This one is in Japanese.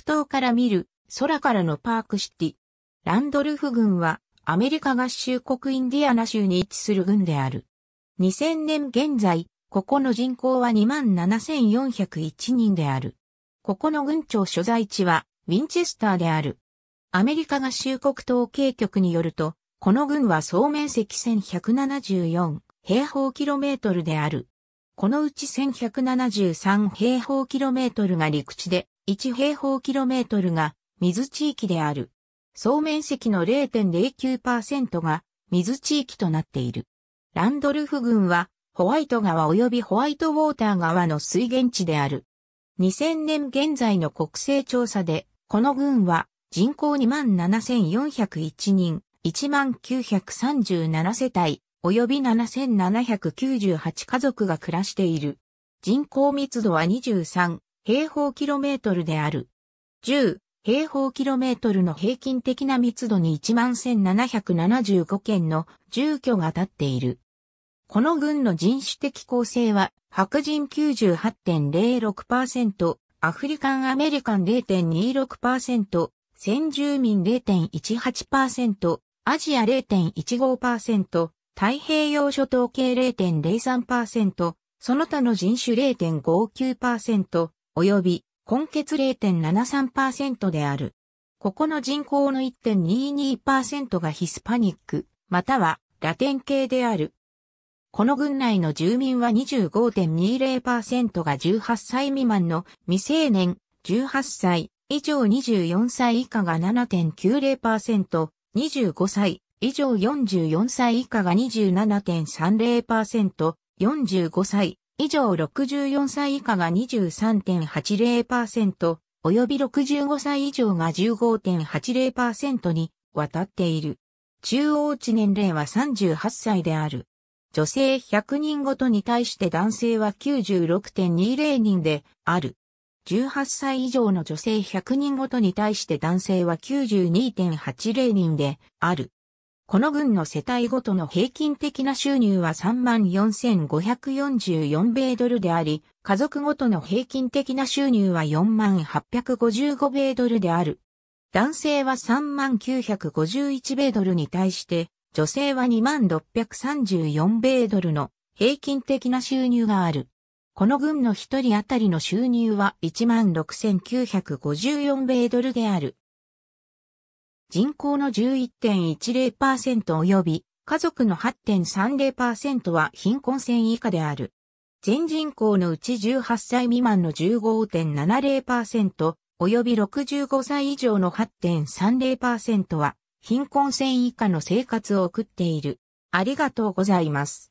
北東から見る空からのパークシティ。ランドルフ軍はアメリカ合衆国インディアナ州に位置する軍である。2000年現在、ここの人口は27,401人である。ここの軍庁所在地はウィンチェスターである。アメリカ合衆国統計局によると、この軍は総面積1174平方キロメートルである。このうち1173平方キロメートルが陸地で、1平方キロメートルが水地域である。総面積の0.09%が水地域となっている。ランドルフ郡はホワイト川及びホワイトウォーター川の水源地である。2000年現在の国勢調査で、この郡は人口27,401人、19,37世帯、及び7,798家族が暮らしている。人口密度は23、平方キロメートルである。10平方キロメートルの平均的な密度に11,775件の住居が建っている。この軍の人種的構成は白人98.06%、アフリカンアメリカン0.26%、先住民0.18%、アジア0.15%、太平洋諸島系0.03%、その他の人種0.59%、及び根血0.73%である。ここの人口の1.22%がヒスパニック、またはラテン系である。この郡内の住民は25.20%が18歳未満の未成年、18歳以上24歳以下が7.90%、25歳以上44歳以下が27.30%、45歳以上64歳以下が23.80%、及び65歳以上が15.80%に渡っている。中央値年齢は38歳である。女性100人ごとに対して男性は96.20人である。18歳以上の女性100人ごとに対して男性は92.80人である。この軍の世帯ごとの平均的な収入は34,544米ドルであり、家族ごとの平均的な収入は4855米ドルである。男性は3951米ドルに対して、女性は2634米ドルの平均的な収入がある。この軍の一人当たりの収入は16,954米ドルである。人口の11.10%及び家族の8.30%は貧困線以下である。全人口のうち18歳未満の15.70%及び65歳以上の8.30%は貧困線以下の生活を送っている。ありがとうございます。